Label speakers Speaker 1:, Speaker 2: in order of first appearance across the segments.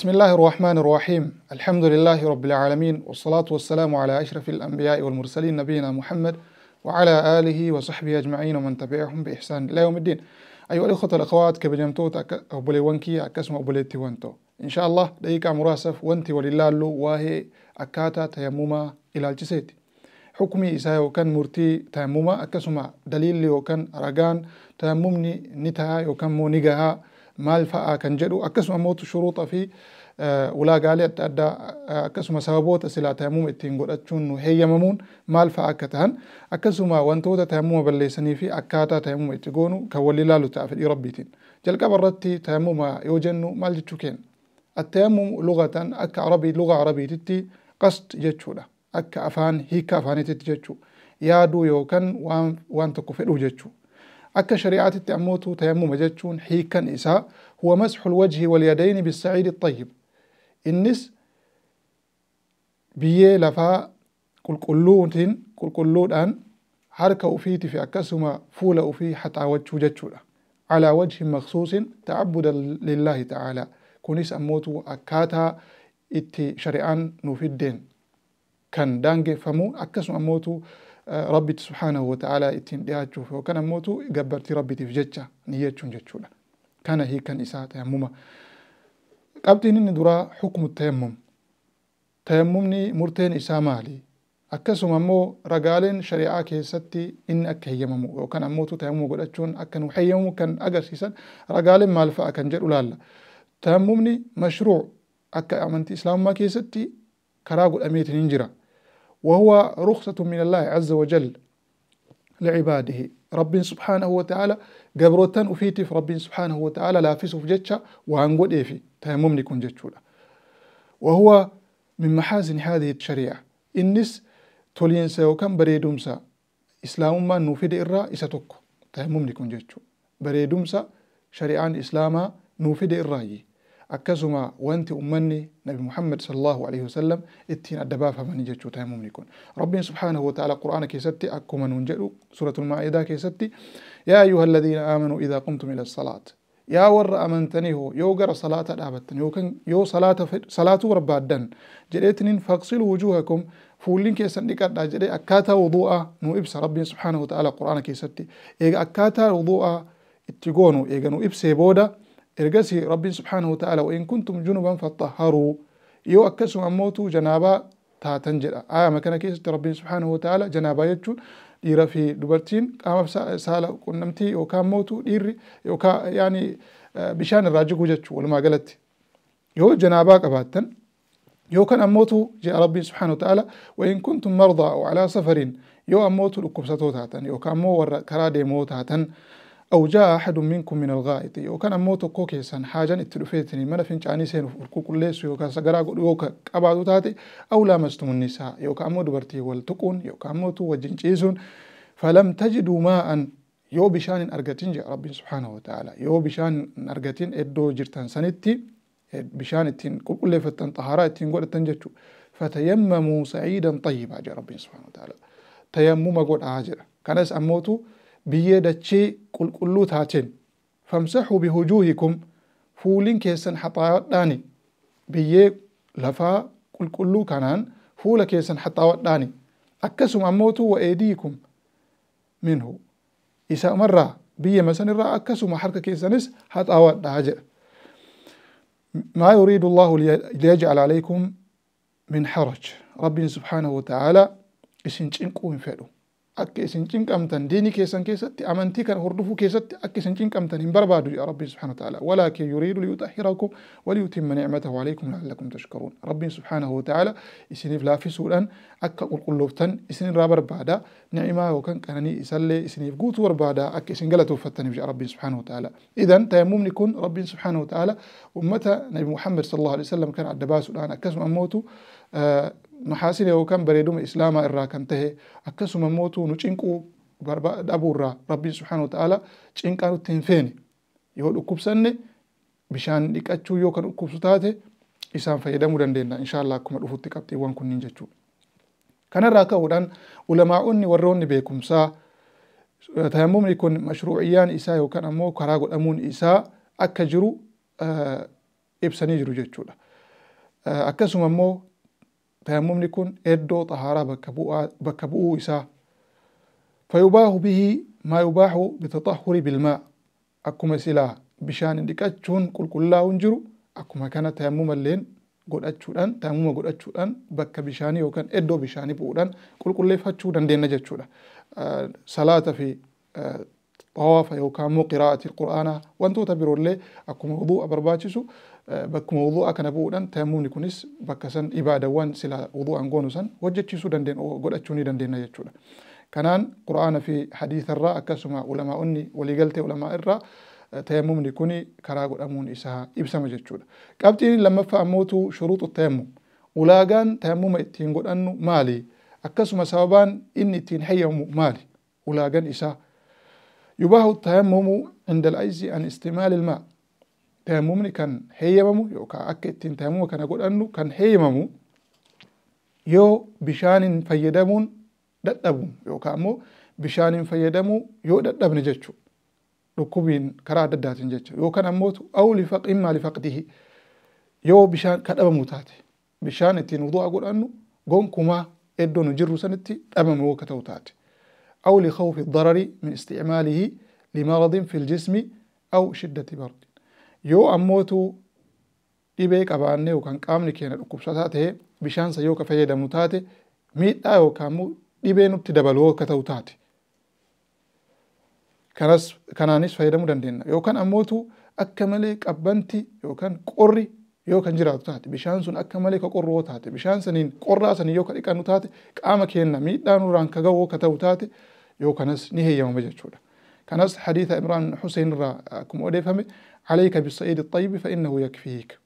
Speaker 1: بسم الله الرحمن الرحيم الحمد لله رب العالمين والصلاة والسلام على أشرف الأنبياء والمرسلين نبينا محمد وعلى آله وصحبه أجمعين ومن تبعهم بإحسان إلى يوم الدين أيها الأخوة الأخوات كبجمتوت أبولي ونكي أكسم أبولي تيوانتو إن شاء الله دقيقة مراسف وانتي ولله اللو واهي أكاتا تيموما إلى الجسيتي حكمي إساء وكان مرتي تيموما أكسما دليل لي وكان رقان تيمومني نتها وكان مونيقها maal fa'aa kan jedhu akkasuma mootu shuruuxa fi ulaagaalee adda addaa akkasuma sababoota silaa tayammuma ittiin godhachuun nu heeyyamamuun maal fa'aa akka ta'an akkasuma wantoota tayammuma balleessanii fi akkaataa tayammuma itti goonu kan wal ilaalu ta'a fedhii rabbiitiin. Jalqaba irratti tayammuma yoo jennu maal jechuu keenya? Attayammumu lugatan akka arabii luga arabiititti qast jechuudha. Akka afaan hiika afaaniititti jechuu yaaduu yookaan waan tokko fedhuu jechuudha. أكا شريعة التأموت تيمم جتشون حيكا نساء هو مسح الوجه واليدين بالسعيد الطيب إنس بيه لفا كل كلوتين كل أن حركة وفيتي في أكاسما فولة وفي حتى وجه جتشولا على وجه مخصوص تعبدا لله تعالى كونيس أموتو أكاتا إتي شريعان نوفي الدين كان دانجي فمو أكسما أموتو rabbitti subhaanahu wata'aalaa ittiin dhiyaachuuf yoo kana mootu gabbartii rabbitiif jecha niyyachuun jechuudha. Kana hiikan isaa tayammuma. Qabxiin inni duraa hukumu tayammum. Tayammumni murteen isaa maali? Akkasuma immoo ragaaleen shari'aa keessatti inni akka heeyyamamu yookaan ammootu tayammuma godhachuun akka nu heeyyamu kan agarsiisan ragaaleen maal fa'a kan jedhu laalla. Tayammumni mashruuc akka amantii islaamaa keessatti karaa godhameetiin hin jira. وهو رخصة من الله عز وجل لعباده رب سبحانه وتعالى قبروتن وفيتف رب سبحانه وتعالى لا في سوف جتشا وانقود إيفي تيمم نكون جتشولا وهو من محاسن هذه الشريعة إنس تولينسا وكم بريدومسا إسلام ما نوفيد إرى إساتوكو تيمم نكون جتشو بريدومسا شريعان إسلاما نوفيد إرائي akkasuma wanti ummanni nabi muhammad sallallahu alaihi wasallam ittiin adda baafamanii jechuu ta'e mumni kun rabbiin subhaanahu wa ta'ala quraana keessatti akkuma nuun jedhu suuratul maa'idaa keessatti yaa ayyuha alladhiina aamanuu idaa qumtum ila salaat yaa warra amantanii hoo yoo gara salaata dhaabattan yookaan yoo salaatuu barbaaddan jedheetiniin faqsilu wujuuhakum fuulliin keessan dhiqadhaa jedhee akkaataa wuduu'aa nuu ibsa rabbiin subhaanahu wa ta'ala quraana keessatti eega akkaataa wuduu'aa itti goonu eega nuu ibsee booda ergasii rabbiin subxaanahu ta'ala wain kuntum junuban faطaharuu yoo akkasuma mootu janaabaa taatan jedha aayama kana keessatti rabbiin subxaanahu ta'ala janaabaa jechuun dhiira fi dubartiin qaama saala qunnamtii yookaan mootu dhiirri yookaan yaani bishaan irraa jiguu jechuu walumaa galatti yoo janaabaa qabaattan yookaan ammootu jedha rabbiin subxaanahu ta'ala wain kuntum mardaa oo calaa safariin yoo ammootu dhukkubsatoo taatan yookaan ammoo warra karaa deemoo taatan أو جاء أحد منكم من الغائط وكان موت كوكي سان حاجة التلفيتني ما نفينش عني سين فركوك ليس يوكا سقراك يوكا أبعدو تاتي أو لامستم النساء يوكا أمو دبرتي والتقون يوكا أموتو وجنشيسون فلم تجدوا ماء يو بشان أرغتين ربي سبحانه وتعالى يو بشان أرغتين إدو جرتان سنتي بشان التين كل فتن طهارة التين قول التنجتشو فتيمموا سعيدا طيبا جاء ربي سبحانه وتعالى تيمم قول آجر كان أموتو بيدتشي قلقلو تاتين فامسحوا بهجوهكم فولين كيسن حطاوات داني بيي لفا قلقلو كانان فول كيسن حطاوات داني أكسم أموتو وأيديكم منه إسا مرة بيي مسن را أكسم حركة كيسنس حطاوات داجة ما يريد الله ليجعل عليكم من حرج ربنا سبحانه وتعالى إسنشنكو من فعله akka isin cinqamtan diinii keessan keessatti amantii kana hordofuu keessatti akka isin cinqamtan hin barbaadu yaa rabbiin subhaana ta'ala walaakin yuriidu liyuxahhirakum waliyutimma nicmatahu alaykum laallakum tashkuruun rabbiin subhaanahu ta'ala isiniif laaffisuudhaan akka qulqullooftan isinirraa barbaada ni'imaa yookaan qananii isallee isiniif guutuu barbaada akka isin galatooffattaniif yaa rabbiin subhaanahu ta'ala idan tayammumni kun rabbiin subhaanahu ta'ala ummata nabi muhammad sallallahu alaihi wasallam kan adda baasuudhaan akkasuma mootu nu haasile yookaan bareeduma islaamaa irraa kan tahe akkasuma immoo nu cinquu dhabuurraa rabbiin subhaana ta'ala cinqaa nutti hin feene yoo dhukkubsanne bishaan dhiqachuu yoo kan dhukkubsu taate isaan fayyadamuu dandeenya allah akkuma dhufutti qabxiiwwan kunniin jechuudha. Kanarraa ka'uudhaan ulamaa'onni warroonni beekumsaa eh, tayammumni kun mashruuciyyaan isaa yookaan ammoo karaa godhamuun isaa akka jiru eh, ibsanii jiru jechuudha. Eh, akkasuma immoo تيممني كن إدو طهارة بكبؤو إسا فيباح به ما يباح بتطهر بالماء أكما سلا بشان ديكاتشون كل كلا ونجرو أكما كان تيمم اللين قد أتشودان تيمم قد أتشودان بك بشاني وكان إدو بشاني بودان كل كل فاتشودان دين نجتشودا آه صلاة في آه طواف يوكامو قراءة القرآن وانتو تبرو اللي أكما وضوء برباتشسو bakka wudu'aa kana bu'uudhaan tayammumni kunis bakka san ibaadawwan silaa wudu'aan goonu san hojjechiisuu godhachuu ni dandeenya jechuudha. Kanaan quraana fi hadiisarraa akkasuma ulamaa'onni waliigaltee ulamaa irraa tayammumni kun karaa godhamuun isaa ibsama jechuudha. Qabxiin lammaffaa ammootu shuruuxu tayammum. Ulaagaan tayammuma ittiin godhannu maali? Akkasuma sababaan inni ittiin hayyamu maali? Ulaagaan isaa. يباه التيمم عند الأيس عن استعمال الماء تهمومني كان هي مامو يو كا أكيد تين تهمو كان أقول أنه كان هي مامو يو بشان فيدمون دتابون يو كامو بشان فيدمو يو دتاب نجتشو ركوبين كرا دتات نجتشو يو كان موت أو لفق إما لفقده يو بشان كتاب موتاتي بشان تين وضوء أقول أنه قوم كما إدو نجرو سنتي أما مو كتوتاتي أو لخوف الضرر من استعماله لمرض في الجسم أو شدة برد yoo ammootu dhibee qabaanne yookaan qaamni keenya dhukkubsataa ta'e bishaansa yoo ka fayyadamu taate miidhaa yookaan immoo dhibee nutti dabaluu akka ta'u taate. Kanas kanaanis fayyadamuu dandeenya yookaan ammootu akka malee qabbanti yookaan qorri yoo kan jiraatu taate bishaan sun akka malee qorru yoo taate bishaan saniin qorraa sanii yoo ka dhiqannu taate qaama keenna miidhaa nurraan ka ga'uu akka ta'u taate yookaanis ni heeyyamama jechuudha. كان حديث إبراهيم حسين را كم أودي فهمي عليك بالصعيد الطيب فإنه يكفيك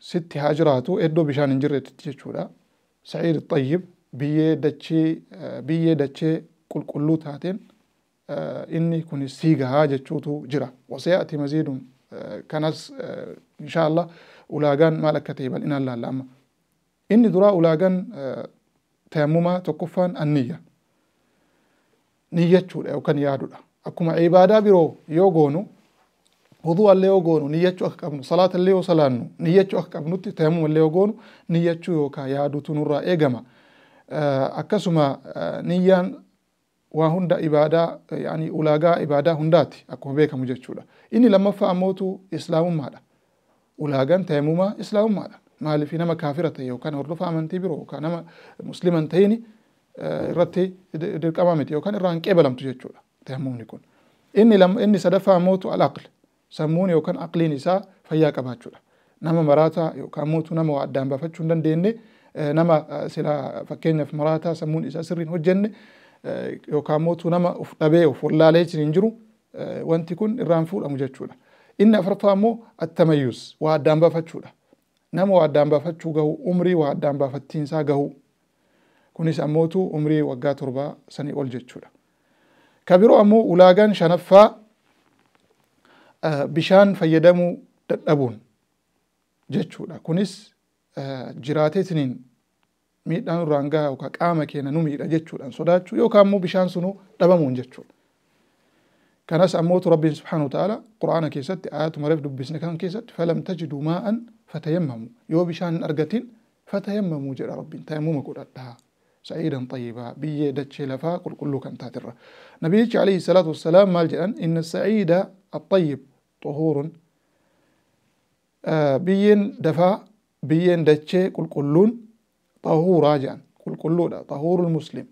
Speaker 1: ست هاجرات إدو بشان إنجرة تتشولا سعيد الطيب بيه دتشي بيه دتشي كل كلو تاتين إني كوني سيغا هاجة تشوتو جرا وسيأتي مزيد كنس إن شاء الله ولاغان مالك كتيبا إن الله لأما إني درا ولاغان تيموما تكفان النية ni jechuudha yookaan yaadudha akkuma ibaadaa biroo yoo goonu huduu allee yoo goonu ni jechuu akka qabnu salaata illee yoo salaannu ni jechuu akka qabnutti tayammum illee yoo goonu ni jechuu yookaan yaaduutu nurraa eegama akkasuma niyyaan waan hunda ibaadaa yaani ulaagaa ibaadaa hundaati akkuma beekamu jechuudha inni lammaffaa ammootu islaamummaadha ulaagaan tayammumaa islaamummaadha maaliif nama kaafira ta'e yookaan hordofaa amantii biroo yookaan nama musliman ta'ini irratti dirqama miti yookaan irraa hanqee balamtu jechuudha tayammumni kun. Inni, inni sadaffaa mootu al-aql sammuun yookaan aqliin isaa fayyaa qabaachuudha. Nama maraataa yookaan mootu nama waa addaan baafachuu hin dandeenye nama sila fakkeenyaaf maraataa sammuun isaa sirriin hojjenne yookaan mootu nama of dhabee of wallaalee hin jiru wanti kun irraan fuudhamu jechuudha. Inni afurtaa immoo attamayyuus waa addaan baafachuudha. Nama waa addaan baafachuu gahu umrii waa addaan baafattiinsaa gahu. kunis ammootu umrii waggaa torbaa sanii ol jechuudha ka biroo ammoo ulaagaan shanaffaa bishaan fayyadamuu dadhabuun jechuudha kunis jiraateetiniin miidhaan irraan gahaa yookaan qaama keenya nu miidha jechuudhaan sodaachuu yookaan ammoo bishaan sunuu dhabamuun jechuudha. Kanas ammootu rabbiin subhaanahu ta'ala quraana keessatti ayatu mareef dubbisne kan keessatti falam tajidu maa'an fatayammamu yoo bishaan hin argatin fatayammamu jedha rabbiin tayammuma godhadhaa. سعيدا طيبا بي دتشي لفا قل كلك أنت ترى نبي عليه الصلاة والسلام مال إن السعيد الطيب طهور بي آه، بيين دفا بيين دتشي قل كلون طهور راجعا قل كلودا طهور المسلم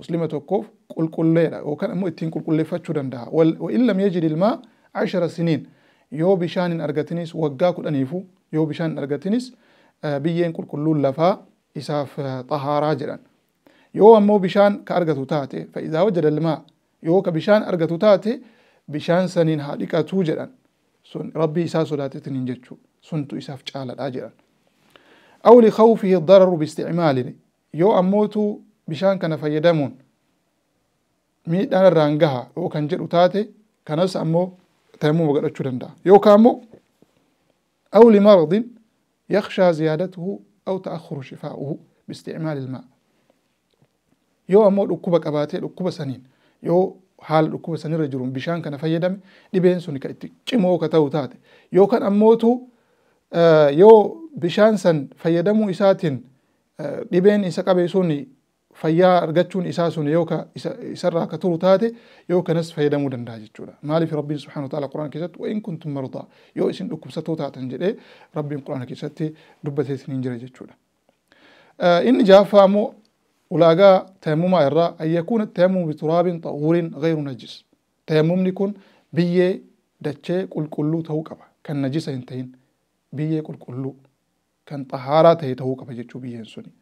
Speaker 1: مسلمة كوف قل كليدا وكان مؤتين قل كل فتشدا وإن لم يجد الماء عشر سنين يو بشان أرجتنيس وقاكو أنيفو يو بشان أرجتنيس آه، بيين قل كلون لفا إساف آه، طهارا جدا يو أمو بشان كأرغتو تاتي فإذا وجد الماء يو كبشان أرغتو تاتي بشان سنين هاليكا توجدا سن ربي إسا سلاتي تنينججو سن تو إساف چالا الآجران أو لخوفه الضرر باستعماله يو أموتو بشان كان فيدامون ميت أنا يو كان جلو تاتي كانس أمو تيمو مغلق شرندا يو كامو أو لمرض يخشى زيادته أو تأخر شفاؤه باستعمال الماء yoo ammoo dhukkuba qabaatee dhukkuba saniin yoo haala dhukkuba sanirra jiruun bishaan kana fayyadame dhibeen sun kan itti cimoo ka ta'u taate yookaan ammootu yoo bishaan san fayyadamuu isaatiin dhibeen isa qabe sun fayyaa argachuun isaa sun yoo ka isarraa ka turu taate yoo kanas fayyadamuu danda'a jechuudha. Maaliif Rabbiin subhaanahu ta'ala quraana keessatti wa'iin kuntum mardaa yoo isin dhukkubsatoo taatan jedhee Rabbiin quraana keessatti dubbatee isiniin jira jechuudha. Inni jaaffaa immoo ولاغا تيمم ايرا اي يكون التيمم بتراب طهور غير نجس تيمم نكون بيي دتشي قلقلو كل توقبه كان نجس انتين بيي قلقلو كان طهارة تهي توقبه جچو بيي انسوني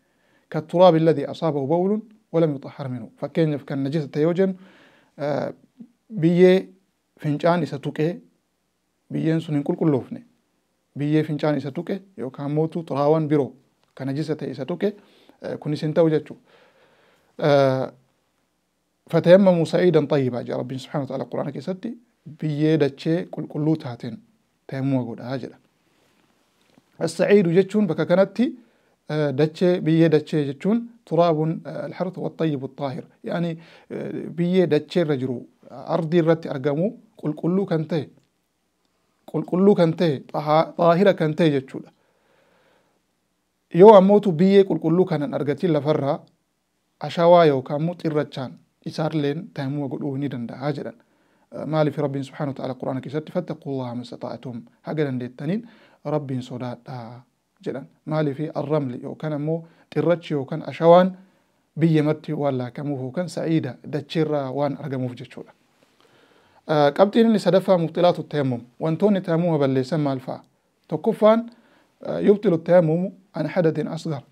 Speaker 1: كالتراب الذي أصابه بول ولم يطهر منه فكين كان نجس تيوجن آه، بيي فنجان يستوكي بيي انسوني قل كل لوفني فنجان يستوكي يو كان موتو تراوان بيرو كان نجس تهي يستوكي كوني سنتا وجاتشو آه، فتيمموا سعيدا طيبا جا ربي سبحانه وتعالى القران كيستي بييدا تشي كل كلو تاتين تيمموا غودا هاجرا السعيد جاتشون بكا كانتي آه، دتشي بيي دتشي جتشون تراب آه، الحرث والطيب الطاهر يعني بيي دتشي رجرو أرضي رتي أرقامو قل كلو كنتي قل كلو كنتي طاهرة كنتي جتشولا yoo ammootu biyyee qulqulluu kanan argatiin lafarraa ashawaa yookaan immoo xirrachaan isaarleen taa'imuma godhuu ni danda'a jedhan. Maaliif Rabbiin subhaana wa ta'ala quraana keessatti fattaqullaa mastata'atuum haga dandeettaniin Rabbiin sodaadhaa jedhan. Maaliif arramli yookaan ammoo xirrachi yookaan ashawaan biyya marti waan laakamuuf yookaan sa'iida dacheerraa waan argamuuf jechuudha. Qabxiin inni sadaffaa mubxilaatu taayammum wantoonni taayamuma balleessan maal fa'a? Tokkoffaan يبطل التيمم عن حدث أصغر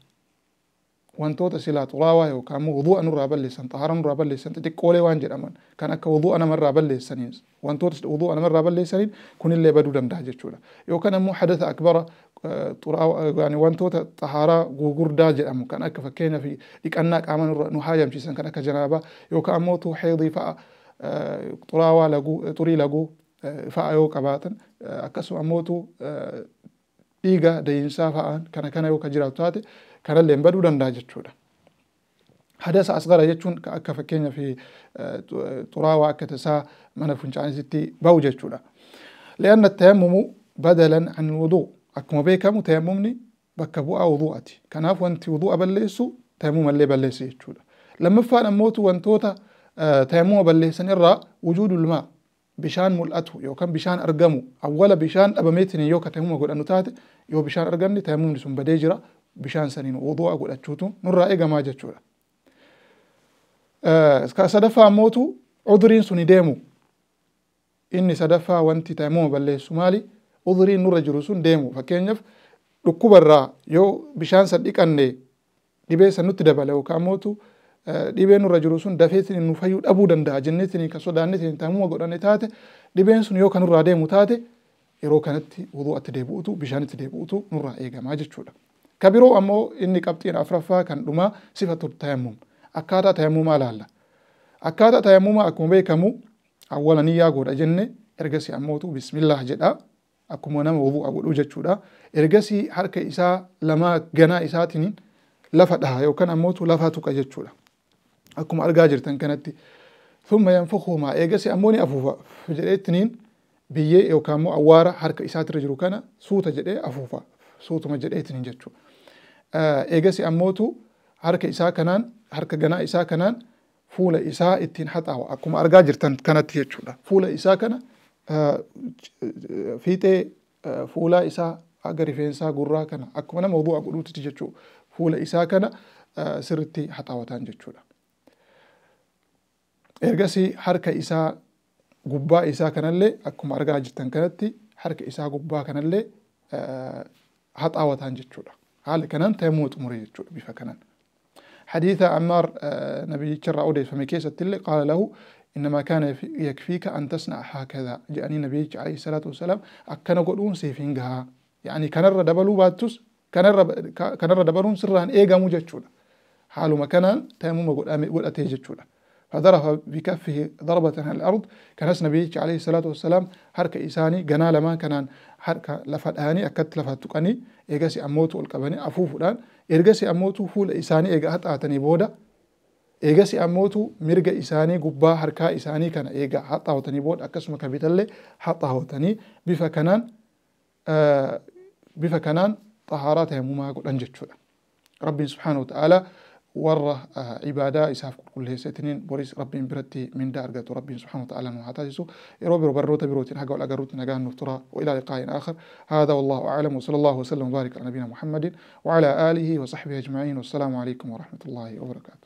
Speaker 1: وان توت سيلا تراوى وكان وضوء نور رابل لسان طهارة نور رابل لسان تجيك قولي وانجر أمان كان أكا وضوء أنا من رابل لسان وان توتا وضوء أنا من رابل لسان كن اللي بدو دم داجة شولا يو كان مو حدث أكبر آه، آه، يعني وان توت طهارة غوغور داجة أمان كان أكا فكينا في إك أنك أمان نحايا مشيسان كان أكا جنابا يو كان موتو حيضي فأ تراوى آه، لغو تري لغو فأ يو كباتن أكاسو أموتو dhiiga dayinsaa fa'aan kana kana yoo ka jiraatu taate kanallee baduu danda'a jechuudha. حدث أصغر يجون كفكين في طراوة كتسا من فنشان ستي بوجة لأن التيمم بدلا عن الوضوء أكما بيكا متيممني بكبوا وضوءتي كناف وانت وضوء بلسو تيمم اللي بلسي لما فعل موت وانتوتا تيمم بلسن الرأ وجود الماء bishaan mul'atu yookaan bishaan argamu awwala bishaan dhabameetiin yoo ka taimuma godhannu taate yoo bishaan argamne taimumni sun badee jira bishaan saniin wuduu'a godhachuutu nurraa eegamaa jechuudha. Ka sadaffaa mootu uduriin suni deemu inni sadaffaa wanti taimuma balleessu maali uduriin nurra jiru sun deemu fakkeenyaaf dhukkubarraa yoo bishaan san dhiqanne dhibee san nutti dabala yookaan mootu. dhibeen irra jiru sun dafee isin nu fayyuu dhabuu danda'a jennee isin kan sodaanne isin taa'umma godhanne taate dhibeen sun yoo kan irraa deemu taate yeroo kanatti wuduu wuduu'atti deebi'utu bishaan itti deebi'utu nurraa eegamaa jechuudha. Ka biroo ammoo inni qabxiin afraffaa kan dhumaa sifa turte tayammum akkaataa tayammumaa laalla. Akkaataa tayammumaa akkuma beekamu awwalan niyyaa godha jenne ergasi ammootu bismillah jedha akkuma nama wuduu godhu jechuudha. Ergasi harka isaa lamaa ganaa isaatiin lafa dhaha yookaan ammootu lafa tuqa jechuudha. akkuma argaa jirtan kanatti summa yanfakuhumaa eegasi ammoo ni afuufa jedhee ittiniin biyyee yookaan immoo awwaara harka isaatirra jiru kana suuta jedhee afuufa suutuma jedhee ittiniin jechuudha. Eegasi ammootu harka isaa kanaan harka ganaa isaa kanaan fuula isaa ittiin haxaawa akkuma argaa jirtan kanatti jechuudha. Fuula isaa kana fiixee fuula isaa aga rifeensaa gurraa kana akkuma nama oduu godhuuti jechuudha. Fuula isaa kana sirriitti haxaawataan jechuudha. ergasii harka isaa gubbaa isaa kanallee akkuma argaa jirtan kanatti harka isaa gubbaa kanallee haxaawataan jechuudha. Haala kanaan tayamuu xumure jechuudha bifa kanaan. حديث عمار نبي جرى أودي فمي كيسة قال له إنما كان يكفيك أن تصنع هكذا جاءني نبي عليه الصلاة والسلام أكنا قلون سيفينها يعني كان دبلو باتوس كان دبلون سران إيغا مجتشونا حالو مكانا تيمم قد أتيجتشونا فضرب بكفه ضربة الأرض كان نبي عليه الصلاة والسلام هرك إساني قنا لما كان هرك لفت آني أكت لفت أموتو القبني أفوفو الآن إيقاسي أموتو فول إساني إيجاها آتني بودا إيجاسي أموتو مرق إساني قبا هركا إساني كان إيجاها حطا وتني بود أكسما كبتالي حطا وتني بفا كانان آه بفا كانان طهاراته مماغو ربي سبحانه وتعالى ورا عبادة إساف كل هستنين بوريس ربي برتي من دارجة ربي سبحانه وتعالى نعتاجسو يروبي روبروتا بروتين حقا ولا قروتين حقا نفترا وإلى لقاء آخر هذا والله أعلم وصلى الله وسلم وبارك على نبينا محمد وعلى آله وصحبه أجمعين والسلام عليكم ورحمة الله وبركاته